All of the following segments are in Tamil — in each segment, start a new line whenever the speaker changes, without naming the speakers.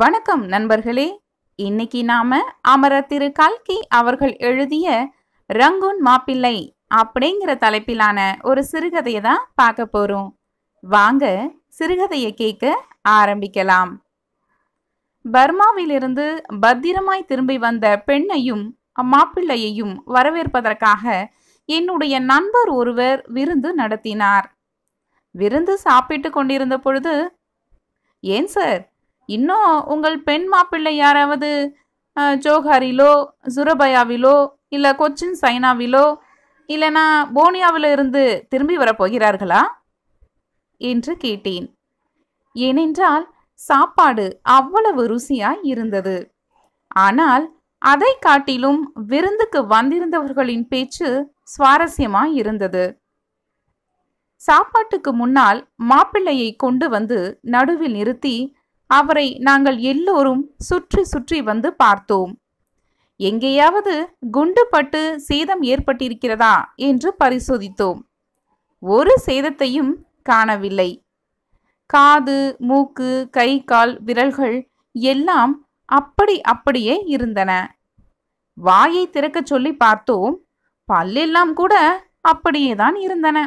வணக்கம் நண்பர்களே இன்னைக்கு நாம அமரர் திரு கல்கி அவர்கள் எழுதிய ரங்கூன் மாப்பிள்ளை அப்படிங்கிற தலைப்பிலான ஒரு சிறுகதையை தான் பார்க்க போறோம் வாங்க சிறுகதையை கேட்க ஆரம்பிக்கலாம் பர்மாவிலிருந்து பத்திரமாய் திரும்பி வந்த பெண்ணையும் மாப்பிள்ளையையும் வரவேற்பதற்காக என்னுடைய நண்பர் ஒருவர் விருந்து நடத்தினார் விருந்து சாப்பிட்டு கொண்டிருந்த பொழுது ஏன் சார் இன்னும் உங்கள் பெண் மாப்பிள்ளை யாராவது ஜோஹாரிலோ சுரபயாவிலோ இல்லை கொச்சின் சைனாவிலோ இல்லைனா போனியாவில் இருந்து திரும்பி வரப்போகிறார்களா என்று கேட்டேன் ஏனென்றால் சாப்பாடு அவ்வளவு ருசியாய் இருந்தது ஆனால் அதை காட்டிலும் விருந்துக்கு வந்திருந்தவர்களின் பேச்சு சுவாரஸ்யமாய் இருந்தது சாப்பாட்டுக்கு முன்னால் மாப்பிள்ளையை கொண்டு வந்து நடுவில் நிறுத்தி அவரை நாங்கள் எல்லோரும் சுற்றி சுற்றி வந்து பார்த்தோம் எங்கேயாவது குண்டு பட்டு சேதம் ஏற்பட்டிருக்கிறதா என்று பரிசோதித்தோம் ஒரு சேதத்தையும் காணவில்லை காது மூக்கு கை கால் விரல்கள் எல்லாம் அப்படி அப்படியே இருந்தன வாயை திறக்க சொல்லி பார்த்தோம் பல்லெல்லாம் கூட அப்படியே தான் இருந்தன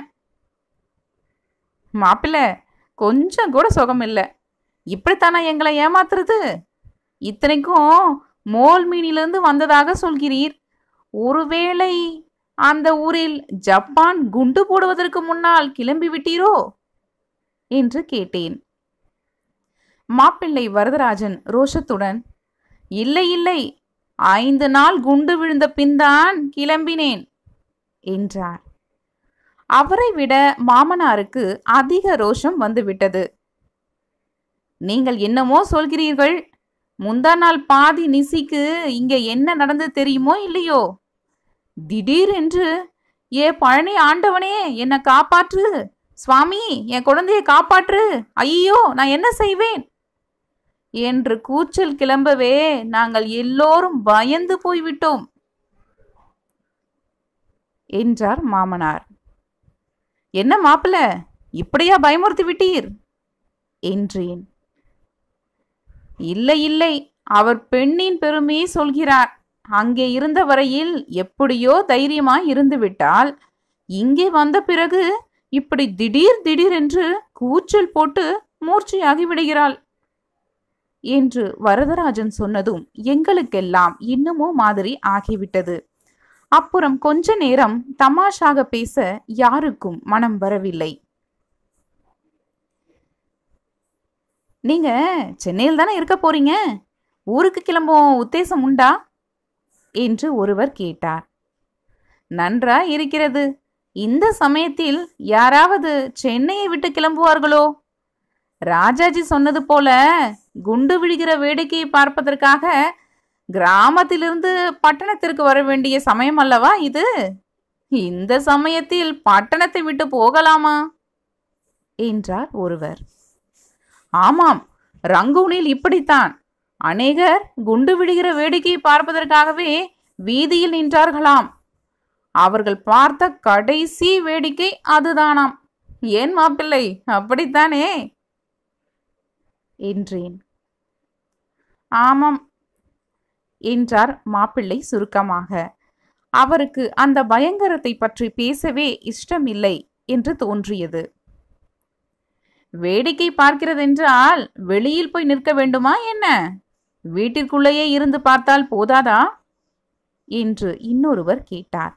மாப்பிள்ள கொஞ்சம் கூட சுகம் இல்லை இப்படித்தானா எங்களை ஏமாத்துறது இத்தனைக்கும் மோல் மீனிலிருந்து வந்ததாக சொல்கிறீர் ஒருவேளை அந்த ஊரில் ஜப்பான் குண்டு போடுவதற்கு முன்னால் கிளம்பி விட்டீரோ என்று கேட்டேன் மாப்பிள்ளை வரதராஜன் ரோஷத்துடன் இல்லை இல்லை ஐந்து நாள் குண்டு விழுந்த பின்தான் கிளம்பினேன் என்றார் அவரை விட மாமனாருக்கு அதிக ரோஷம் வந்துவிட்டது நீங்கள் என்னமோ சொல்கிறீர்கள் முந்தா நாள் பாதி நிசிக்கு இங்கே என்ன நடந்தது தெரியுமோ இல்லையோ திடீரென்று ஏ பழனி ஆண்டவனே என்னை காப்பாற்று சுவாமி என் குழந்தையை காப்பாற்று ஐயோ நான் என்ன செய்வேன் என்று கூச்சல் கிளம்பவே நாங்கள் எல்லோரும் பயந்து போய்விட்டோம் என்றார் மாமனார் என்ன மாப்பிள இப்படியா பயமுறுத்தி விட்டீர் என்றேன் இல்லை இல்லை அவர் பெண்ணின் பெருமையை சொல்கிறார் அங்கே இருந்த வரையில் எப்படியோ தைரியமாய் இருந்துவிட்டால் இங்கே வந்த பிறகு இப்படி திடீர் திடீரென்று கூச்சல் போட்டு மூர்ச்சையாகி விடுகிறாள் என்று வரதராஜன் சொன்னதும் எங்களுக்கெல்லாம் இன்னமோ மாதிரி ஆகிவிட்டது அப்புறம் கொஞ்ச நேரம் தமாஷாக பேச யாருக்கும் மனம் வரவில்லை நீங்கள் சென்னையில் தானே இருக்க போறீங்க ஊருக்கு கிளம்பும் உத்தேசம் உண்டா என்று ஒருவர் கேட்டார் நன்றா இருக்கிறது இந்த சமயத்தில் யாராவது சென்னையை விட்டு கிளம்புவார்களோ ராஜாஜி சொன்னது போல குண்டு விழுகிற வேடிக்கையை பார்ப்பதற்காக கிராமத்திலிருந்து பட்டணத்திற்கு வர வேண்டிய சமயம் அல்லவா இது இந்த சமயத்தில் பட்டணத்தை விட்டு போகலாமா என்றார் ஒருவர் ஆமாம் ரங்கூனில் இப்படித்தான் அநேகர் குண்டு விடுகிற வேடிக்கையை பார்ப்பதற்காகவே வீதியில் நின்றார்களாம் அவர்கள் பார்த்த கடைசி வேடிக்கை அதுதானாம் ஏன் மாப்பிள்ளை அப்படித்தானே என்றேன் ஆமாம் என்றார் மாப்பிள்ளை சுருக்கமாக அவருக்கு அந்த பயங்கரத்தை பற்றி பேசவே இஷ்டமில்லை என்று தோன்றியது வேடிக்கை பார்க்கிறதென்றால் வெளியில் போய் நிற்க வேண்டுமா என்ன வீட்டிற்குள்ளேயே இருந்து பார்த்தால் போதாதா என்று இன்னொருவர் கேட்டார்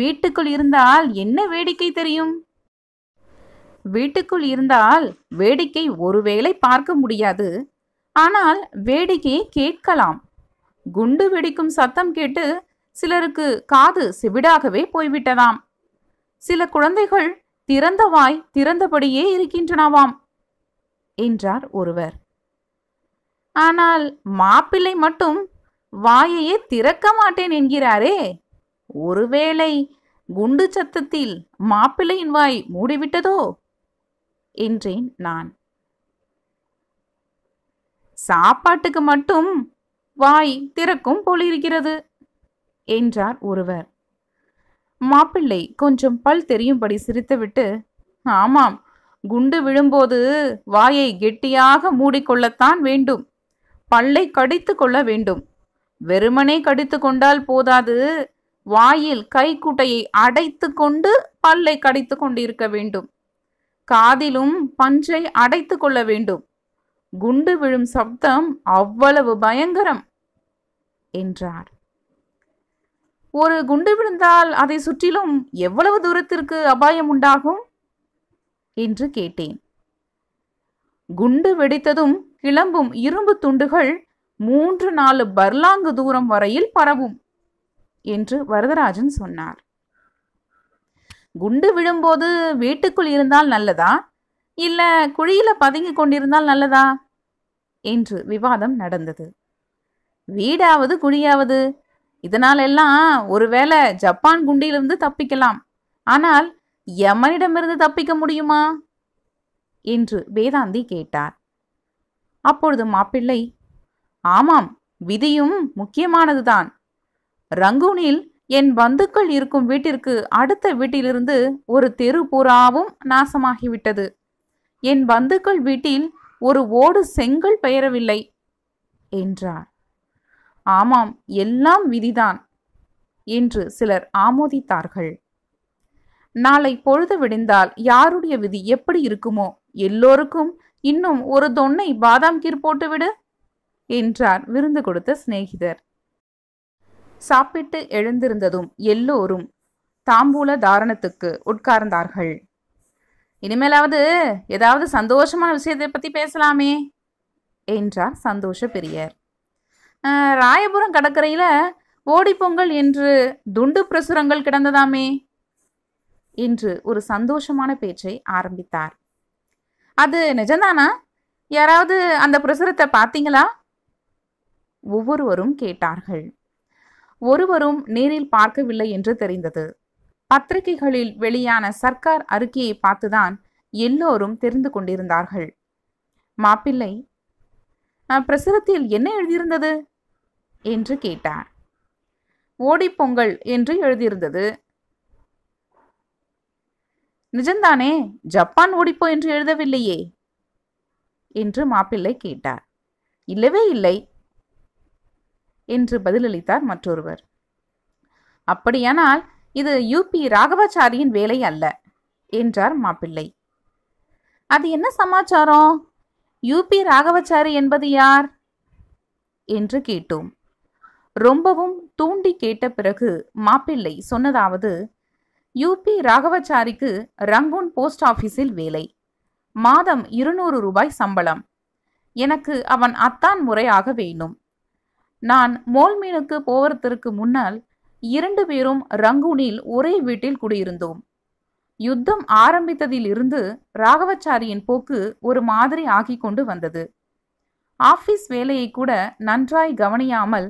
வீட்டுக்குள் இருந்தால் என்ன வேடிக்கை தெரியும் வீட்டுக்குள் இருந்தால் வேடிக்கை ஒருவேளை பார்க்க முடியாது ஆனால் வேடிக்கையை கேட்கலாம் குண்டு வெடிக்கும் சத்தம் கேட்டு சிலருக்கு காது செவிடாகவே போய்விட்டதாம் சில குழந்தைகள் திறந்த வாய் திறந்தபடியே இருக்கின்றனவாம் என்றார் ஒருவர் ஆனால் மாப்பிள்ளை மட்டும் வாயையே திறக்க மாட்டேன் என்கிறாரே ஒருவேளை குண்டு சத்தத்தில் மாப்பிள்ளையின் வாய் மூடிவிட்டதோ என்றேன் நான் சாப்பாட்டுக்கு மட்டும் வாய் திறக்கும் போலிருக்கிறது என்றார் ஒருவர் மாப்பிள்ளை கொஞ்சம் பல் தெரியும்படி சிரித்துவிட்டு ஆமாம் குண்டு விழும்போது வாயை கெட்டியாக மூடிக்கொள்ளத்தான் வேண்டும் பல்லை கடித்து கொள்ள வேண்டும் வெறுமனே கடித்து கொண்டால் போதாது வாயில் கைக்குட்டையை அடைத்து கொண்டு பல்லை கடித்து கொண்டிருக்க வேண்டும் காதிலும் பஞ்சை அடைத்து கொள்ள வேண்டும் குண்டு விழும் சப்தம் அவ்வளவு பயங்கரம் என்றார் ஒரு குண்டு விழுந்தால் அதை சுற்றிலும் எவ்வளவு தூரத்திற்கு அபாயம் உண்டாகும் என்று கேட்டேன் குண்டு வெடித்ததும் கிளம்பும் இரும்பு துண்டுகள் மூன்று நாலு பர்லாங்கு தூரம் வரையில் பரவும் என்று வரதராஜன் சொன்னார் குண்டு விழும்போது வீட்டுக்குள் இருந்தால் நல்லதா இல்ல குழியில பதுங்கி கொண்டிருந்தால் நல்லதா என்று விவாதம் நடந்தது வீடாவது குழியாவது இதனாலெல்லாம் ஒருவேளை ஜப்பான் குண்டியிலிருந்து தப்பிக்கலாம் ஆனால் யமனிடமிருந்து தப்பிக்க முடியுமா என்று வேதாந்தி கேட்டார் அப்பொழுது மாப்பிள்ளை ஆமாம் விதியும் முக்கியமானதுதான் ரங்கூனில் என் பந்துக்கள் இருக்கும் வீட்டிற்கு அடுத்த வீட்டிலிருந்து ஒரு தெரு பூராவும் நாசமாகிவிட்டது என் பந்துக்கள் வீட்டில் ஒரு ஓடு செங்கல் பெயரவில்லை என்றார் ஆமாம் எல்லாம் விதிதான் என்று சிலர் ஆமோதித்தார்கள் நாளை பொழுது விடிந்தால் யாருடைய விதி எப்படி இருக்குமோ எல்லோருக்கும் இன்னும் ஒரு தொன்னை பாதாம் கீர் போட்டுவிடு என்றார் விருந்து கொடுத்த சிநேகிதர் சாப்பிட்டு எழுந்திருந்ததும் எல்லோரும் தாம்பூல தாரணத்துக்கு உட்கார்ந்தார்கள் இனிமேலாவது ஏதாவது சந்தோஷமான விஷயத்தை பற்றி பேசலாமே என்றார் சந்தோஷ பெரியர் ராயபுரம் கடற்கரையில் ஓடிப்பொங்கல் என்று துண்டு பிரசுரங்கள் கிடந்ததாமே என்று ஒரு சந்தோஷமான பேச்சை ஆரம்பித்தார் அது நிஜம்தானா யாராவது அந்த பிரசுரத்தை பார்த்தீங்களா ஒவ்வொருவரும் கேட்டார்கள் ஒருவரும் நேரில் பார்க்கவில்லை என்று தெரிந்தது பத்திரிகைகளில் வெளியான சர்க்கார் அறிக்கையை பார்த்துதான் எல்லோரும் தெரிந்து கொண்டிருந்தார்கள் மாப்பிள்ளை பிரசுரத்தில் என்ன எழுதியிருந்தது என்று கேட்டான் ஓடிப்பொங்கல் என்று எழுதியிருந்தது நிஜம்தானே ஜப்பான் ஓடிப்போ என்று எழுதவில்லையே என்று மாப்பிள்ளை கேட்டார் இல்லவே இல்லை என்று பதிலளித்தார் மற்றொருவர் அப்படியானால் இது யூபி ராகவாச்சாரியின் வேலை அல்ல என்றார் மாப்பிள்ளை அது என்ன சமாச்சாரம் யூபி ராகவாச்சாரி என்பது யார் என்று கேட்டோம் ரொம்பவும் தூண்டி கேட்ட பிறகு மாப்பிள்ளை சொன்னதாவது யூபி ராகவச்சாரிக்கு ரங்கூன் போஸ்ட் ஆஃபீஸில் வேலை மாதம் இருநூறு ரூபாய் சம்பளம் எனக்கு அவன் அத்தான் முறையாக வேணும் நான் மோல்மீனுக்கு போவதற்கு முன்னால் இரண்டு பேரும் ரங்கூனில் ஒரே வீட்டில் குடியிருந்தோம் யுத்தம் ஆரம்பித்ததில் இருந்து ராகவச்சாரியின் போக்கு ஒரு மாதிரி ஆகி கொண்டு வந்தது ஆபீஸ் வேலையை கூட நன்றாய் கவனியாமல்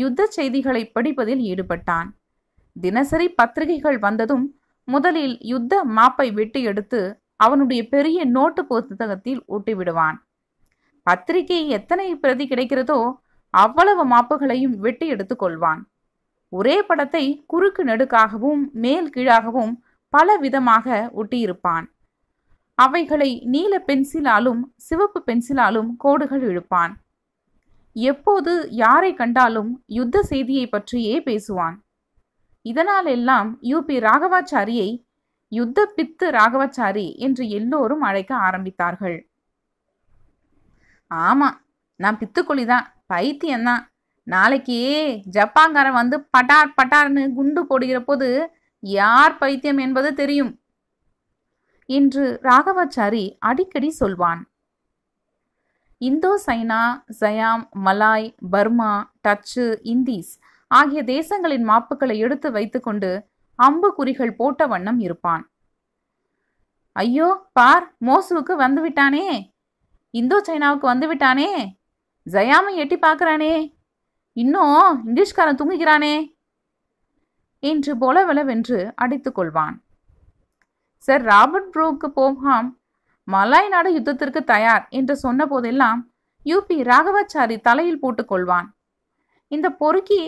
யுத்த செய்திகளை படிப்பதில் ஈடுபட்டான் தினசரி பத்திரிகைகள் வந்ததும் முதலில் யுத்த மாப்பை வெட்டி எடுத்து அவனுடைய பெரிய நோட்டு புத்தகத்தில் ஊட்டிவிடுவான் பத்திரிகை எத்தனை பிரதி கிடைக்கிறதோ அவ்வளவு மாப்புகளையும் வெட்டி எடுத்து கொள்வான் ஒரே படத்தை குறுக்கு நெடுக்காகவும் மேல் கீழாகவும் பல விதமாக ஒட்டியிருப்பான் அவைகளை நீல பென்சிலாலும் சிவப்பு பென்சிலாலும் கோடுகள் இழுப்பான் எப்போது யாரை கண்டாலும் யுத்த செய்தியை பற்றியே பேசுவான் இதனால் எல்லாம் யூபி ராகவாச்சாரியை யுத்த பித்து ராகவாச்சாரி என்று எல்லோரும் அழைக்க ஆரம்பித்தார்கள் ஆமா நான் பித்துக்குழி தான் பைத்தியம்தான் நாளைக்கு ஜப்பான்காரன் வந்து பட்டார் பட்டார்னு குண்டு போடுகிற போது யார் பைத்தியம் என்பது தெரியும் என்று ராகவாச்சாரி அடிக்கடி சொல்வான் Indo China Siam Malay Burma Dutch Indies ஆகிய தேசங்களின் மாப்புகளை எடுத்து வைத்துக்கொண்டு அம்பு குறிகள் போட்ட வண்ணம் இருப்பான் ஐயோ பார் மோசுவுக்கு வந்துவிட்டானே இந்தோ சைனாவுக்கு வந்துவிட்டானே ஜயாமை எட்டி பார்க்கிறானே இன்னும் இங்கிலீஷ்காரன் தூங்குகிறானே என்று பொலவெலவென்று அடித்துக்கொள்வான் சார் ராபர்ட் ப்ரூவுக்கு போகாம் மலாய் நாடு யுத்தத்திற்கு தயார் என்று சொன்ன போதெல்லாம் யூபி ராகவாச்சாரி தலையில் போட்டுக்கொள்வான் இந்த பொறுக்கி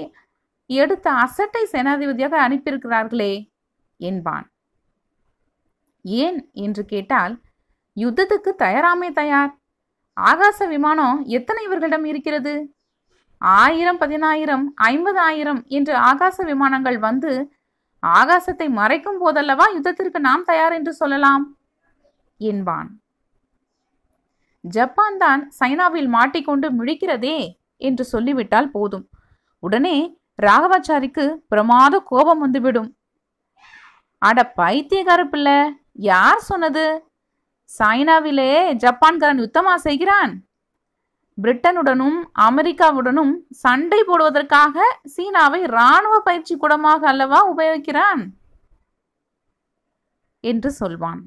எடுத்த அசட்டை சேனாதிபதியாக அனுப்பியிருக்கிறார்களே என்பான் ஏன் என்று கேட்டால் யுத்தத்துக்கு தயாராமே தயார் ஆகாச விமானம் எத்தனை இவர்களிடம் இருக்கிறது ஆயிரம் பதினாயிரம் ஐம்பது ஆயிரம் என்று ஆகாச விமானங்கள் வந்து ஆகாசத்தை மறைக்கும் போதல்லவா யுத்தத்திற்கு நாம் தயார் என்று சொல்லலாம் என்பான் ஜப்பான் தான் சைனாவில் மாட்டிக்கொண்டு முழிக்கிறதே என்று சொல்லிவிட்டால் போதும் உடனே ராகவாச்சாரிக்கு பிரமாத கோபம் வந்துவிடும் அட பைத்தியக்கார பிள்ளை யார் சொன்னது சைனாவிலே ஜப்பான்காரன் யுத்தமா செய்கிறான் பிரிட்டனுடனும் அமெரிக்காவுடனும் சண்டை போடுவதற்காக சீனாவை இராணுவ பயிற்சி கூடமாக அல்லவா உபயோகிக்கிறான் என்று சொல்வான்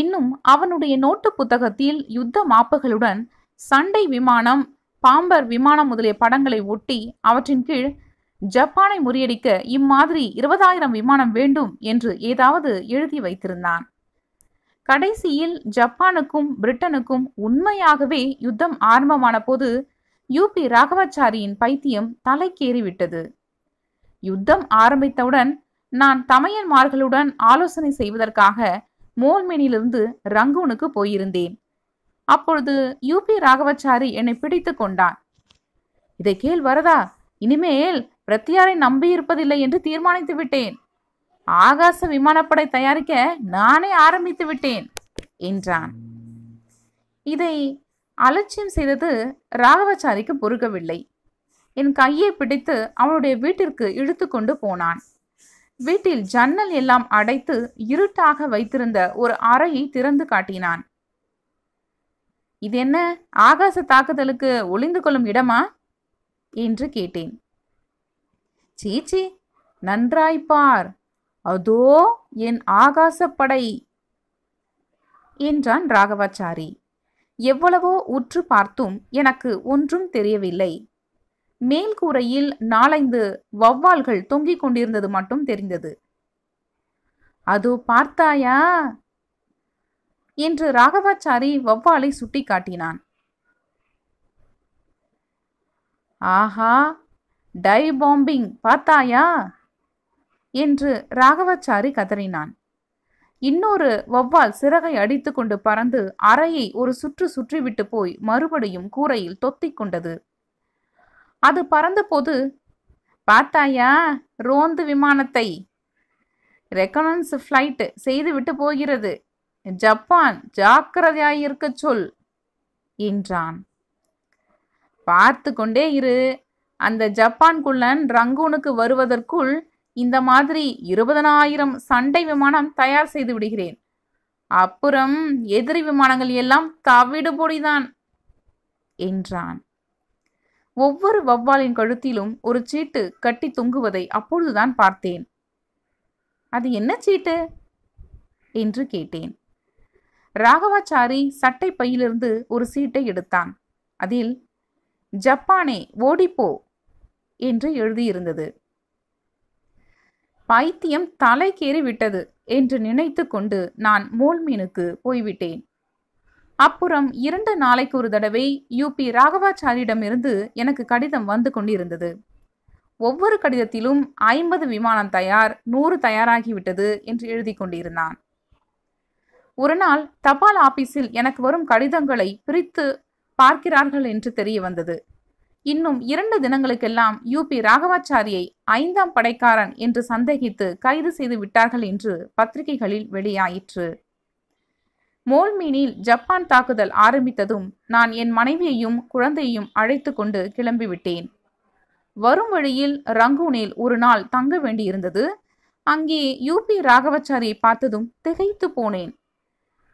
இன்னும் அவனுடைய நோட்டு புத்தகத்தில் யுத்த மாப்புகளுடன் சண்டை விமானம் பாம்பர் விமானம் முதலிய படங்களை ஒட்டி அவற்றின் கீழ் ஜப்பானை முறியடிக்க இம்மாதிரி இருபதாயிரம் விமானம் வேண்டும் என்று ஏதாவது எழுதி வைத்திருந்தான் கடைசியில் ஜப்பானுக்கும் பிரிட்டனுக்கும் உண்மையாகவே யுத்தம் ஆரம்பமான போது யூபி ராகவாச்சாரியின் பைத்தியம் தலைக்கேறிவிட்டது யுத்தம் ஆரம்பித்தவுடன் நான் தமையன்மார்களுடன் ஆலோசனை செய்வதற்காக மோல்மேனிலிருந்து ரங்கூனுக்கு போயிருந்தேன் அப்பொழுது யூபி ராகவச்சாரி என்னை பிடித்து கொண்டான் இதை கேள் வரதா இனிமேல் பிரத்தியாரை நம்பியிருப்பதில்லை என்று தீர்மானித்து விட்டேன் ஆகாச விமானப்படை தயாரிக்க நானே ஆரம்பித்து விட்டேன் என்றான் இதை அலட்சியம் செய்தது ராகவச்சாரிக்கு பொறுக்கவில்லை என் கையை பிடித்து அவனுடைய வீட்டிற்கு இழுத்து கொண்டு போனான் வீட்டில் ஜன்னல் எல்லாம் அடைத்து இருட்டாக வைத்திருந்த ஒரு அறையை திறந்து காட்டினான் இது என்ன ஆகாச தாக்குதலுக்கு ஒளிந்து கொள்ளும் இடமா என்று கேட்டேன் சீச்சி நன்றாய்ப்பார் அதோ என் ஆகாசப்படை என்றான் ராகவாச்சாரி எவ்வளவோ உற்று பார்த்தும் எனக்கு ஒன்றும் தெரியவில்லை மேல் கூரையில் நாலைந்து வௌவால்கள் தொங்கிக் கொண்டிருந்தது மட்டும் தெரிந்தது அது பார்த்தாயா என்று ராகவாச்சாரி வௌவாலை சுட்டி காட்டினான் ஆஹா டை பாம்பிங் பார்த்தாயா என்று ராகவாச்சாரி கதறினான் இன்னொரு வௌவால் சிறகை அடித்துக்கொண்டு பறந்து அறையை ஒரு சுற்று சுற்றிவிட்டு போய் மறுபடியும் கூரையில் தொத்திக் கொண்டது அது போது பார்த்தாயா ரோந்து விமானத்தை ரெக்கனன்ஸ் ஃப்ளைட்டு செய்துவிட்டு போகிறது ஜப்பான் ஜாக்கிரதையாயிருக்க சொல் என்றான் பார்த்து கொண்டே இரு அந்த ஜப்பான் குள்ளன் ரங்கூனுக்கு வருவதற்குள் இந்த மாதிரி இருபதனாயிரம் சண்டை விமானம் தயார் செய்து விடுகிறேன் அப்புறம் எதிரி விமானங்கள் எல்லாம் தவிடுபொடிதான் என்றான் ஒவ்வொரு வௌவாலின் கழுத்திலும் ஒரு சீட்டு கட்டி தொங்குவதை அப்பொழுதுதான் பார்த்தேன் அது என்ன சீட்டு என்று கேட்டேன் ராகவாச்சாரி சட்டை பையிலிருந்து ஒரு சீட்டை எடுத்தான் அதில் ஜப்பானே ஓடிப்போ என்று எழுதியிருந்தது பைத்தியம் தலைக்கேறி விட்டது என்று நினைத்து கொண்டு நான் மோல்மீனுக்கு போய்விட்டேன் அப்புறம் இரண்டு நாளைக்கு ஒரு தடவை யூபி ராகவாச்சாரியிடமிருந்து எனக்கு கடிதம் வந்து கொண்டிருந்தது ஒவ்வொரு கடிதத்திலும் ஐம்பது விமானம் தயார் நூறு தயாராகிவிட்டது என்று எழுதி கொண்டிருந்தான் ஒரு நாள் தபால் ஆபீஸில் எனக்கு வரும் கடிதங்களை பிரித்து பார்க்கிறார்கள் என்று தெரிய வந்தது இன்னும் இரண்டு தினங்களுக்கெல்லாம் யூபி ராகவாச்சாரியை ஐந்தாம் படைக்காரன் என்று சந்தேகித்து கைது செய்து விட்டார்கள் என்று பத்திரிகைகளில் வெளியாயிற்று மோல்மீனில் ஜப்பான் தாக்குதல் ஆரம்பித்ததும் நான் என் மனைவியையும் குழந்தையையும் அழைத்து கொண்டு கிளம்பிவிட்டேன் வரும் வழியில் ரங்கூனில் ஒரு நாள் தங்க வேண்டியிருந்தது அங்கே யூபி ராகவச்சாரியை பார்த்ததும் திகைத்து போனேன்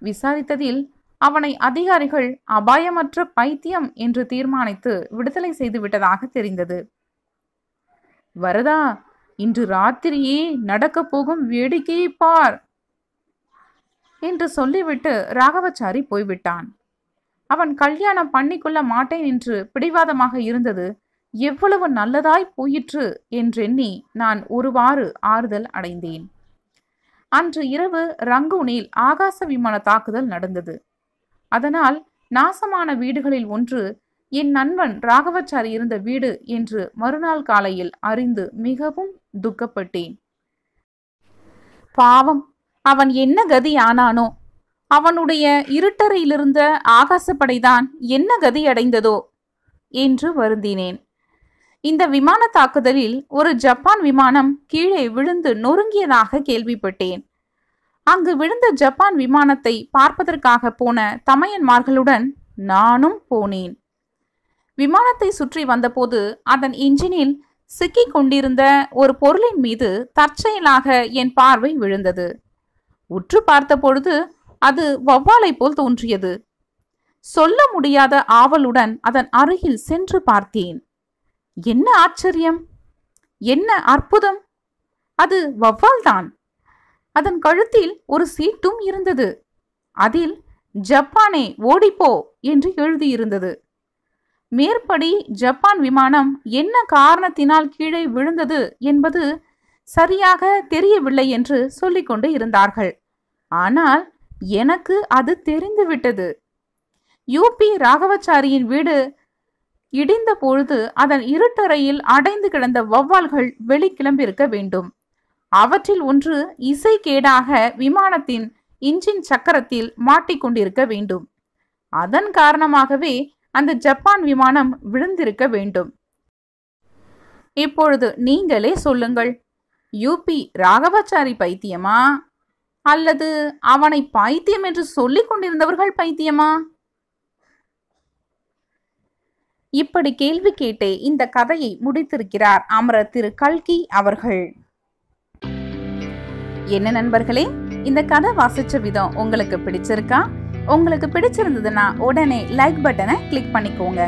விசாரித்ததில் அவனை அதிகாரிகள் அபாயமற்ற பைத்தியம் என்று தீர்மானித்து விடுதலை செய்துவிட்டதாக தெரிந்தது வரதா இன்று ராத்திரியே நடக்கப் போகும் வேடிக்கையை பார் என்று சொல்லிவிட்டு ராகவச்சாரி போய்விட்டான் அவன் கல்யாணம் பண்ணிக்கொள்ள மாட்டேன் என்று பிடிவாதமாக இருந்தது எவ்வளவு நல்லதாய் போயிற்று என்றெண்ணி நான் ஒருவாறு ஆறுதல் அடைந்தேன் அன்று இரவு ரங்கூனில் ஆகாச விமான தாக்குதல் நடந்தது அதனால் நாசமான வீடுகளில் ஒன்று என் நண்பன் ராகவச்சாரி இருந்த வீடு என்று மறுநாள் காலையில் அறிந்து மிகவும் துக்கப்பட்டேன் பாவம் அவன் என்ன கதி ஆனானோ அவனுடைய இருட்டறையிலிருந்த ஆகாசப்படைதான் என்ன கதி அடைந்ததோ என்று வருந்தினேன் இந்த விமான தாக்குதலில் ஒரு ஜப்பான் விமானம் கீழே விழுந்து நொறுங்கியதாக கேள்விப்பட்டேன் அங்கு விழுந்த ஜப்பான் விமானத்தை பார்ப்பதற்காக போன தமையன்மார்களுடன் நானும் போனேன் விமானத்தை சுற்றி வந்தபோது அதன் இன்ஜினில் சிக்கிக் கொண்டிருந்த ஒரு பொருளின் மீது தற்செயலாக என் பார்வை விழுந்தது உற்று பார்த்தபொழுது அது வவ்வாலை போல் தோன்றியது சொல்ல முடியாத ஆவலுடன் அதன் அருகில் சென்று பார்த்தேன் என்ன ஆச்சரியம் என்ன அற்புதம் அது வவ்வால் தான் அதன் கழுத்தில் ஒரு சீட்டும் இருந்தது அதில் ஜப்பானே ஓடிப்போ என்று எழுதியிருந்தது மேற்படி ஜப்பான் விமானம் என்ன காரணத்தினால் கீழே விழுந்தது என்பது சரியாக தெரியவில்லை என்று சொல்லிக்கொண்டு இருந்தார்கள் ஆனால் எனக்கு அது தெரிந்துவிட்டது யூபி ராகவச்சாரியின் வீடு இடிந்த பொழுது அதன் இருட்டறையில் அடைந்து கிடந்த வௌவால்கள் வெளிக்கிளம்பிருக்க வேண்டும் அவற்றில் ஒன்று இசை கேடாக விமானத்தின் இன்ஜின் சக்கரத்தில் மாட்டிக்கொண்டிருக்க வேண்டும் அதன் காரணமாகவே அந்த ஜப்பான் விமானம் விழுந்திருக்க வேண்டும் இப்பொழுது நீங்களே சொல்லுங்கள் யூபி ராகவாச்சாரி பைத்தியமா அல்லது அவனை பைத்தியம் என்று சொல்லிக் கொண்டிருந்தவர்கள் பைத்தியமா இப்படி கேள்வி கேட்டே இந்த கதையை முடித்திருக்கிறார் அமரர் திரு கல்கி அவர்கள் என்ன நண்பர்களே இந்த கதை வாசிச்ச விதம் உங்களுக்கு பிடிச்சிருக்கா உங்களுக்கு பிடிச்சிருந்ததுன்னா உடனே லைக் பட்டனை கிளிக் பண்ணிக்கோங்க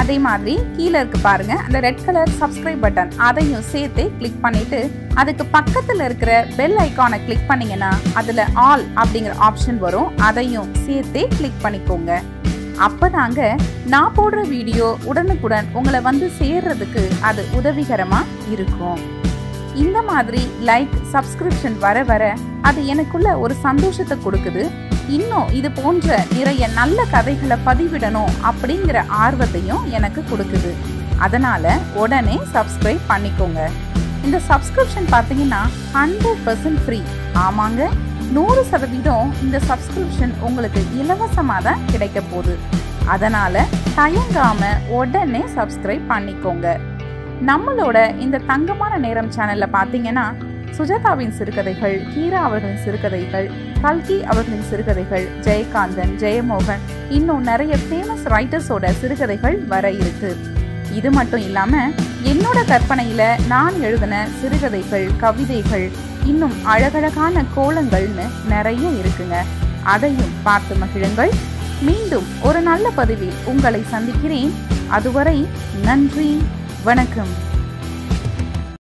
அதே மாதிரி கீழே இருக்கு பாருங்க அந்த ரெட் கலர் சப்ஸ்கிரைப் பட்டன் அதையும் சேர்த்து கிளிக் பண்ணிட்டு அதுக்கு பக்கத்தில் இருக்கிற பெல் ஐக்கானை கிளிக் பண்ணீங்கன்னா அதில் ஆல் அப்படிங்கிற ஆப்ஷன் வரும் அதையும் சேர்த்து கிளிக் பண்ணிக்கோங்க அப்போ தாங்க நான் போடுற வீடியோ உடனுக்குடன் உங்களை வந்து சேர்றதுக்கு அது உதவிகரமாக இருக்கும் இந்த மாதிரி லைக் சப்ஸ்கிரிப்ஷன் வர வர அது எனக்குள்ள ஒரு சந்தோஷத்தை கொடுக்குது இன்னும் இது போன்ற நிறைய நல்ல கதைகளை பதிவிடணும் அப்படிங்கிற ஆர்வத்தையும் எனக்கு கொடுக்குது அதனால் உடனே சப்ஸ்கிரைப் பண்ணிக்கோங்க இந்த சப்ஸ்கிரிப்ஷன் பார்த்தீங்கன்னா ஹண்ட்ரட் பர்சன்ட் ஃப்ரீ ஆமாங்க நூறு சதவீதம் இந்த சப்ஸ்கிரிப்ஷன் உங்களுக்கு இலவசமாக தான் கிடைக்க போகுது அதனால் தயங்காமல் உடனே சப்ஸ்கிரைப் பண்ணிக்கோங்க நம்மளோட இந்த தங்கமான நேரம் சேனலில் பார்த்தீங்கன்னா சுஜாதாவின் சிறுகதைகள் கீரா அவர்களின் சிறுகதைகள் கல்கி அவர்களின் சிறுகதைகள் ஜெயகாந்தன் ஜெயமோகன் இன்னும் நிறைய ஃபேமஸ் ரைட்டர்ஸோட சிறுகதைகள் வர இருக்கு இது மட்டும் இல்லாமல் என்னோட கற்பனையில நான் எழுதின சிறுகதைகள் கவிதைகள் இன்னும் அழகழகான கோலங்கள்னு நிறைய இருக்குங்க அதையும் பார்த்து மகிழுங்கள் மீண்டும் ஒரு நல்ல பதிவில் உங்களை சந்திக்கிறேன் அதுவரை நன்றி வணக்கம்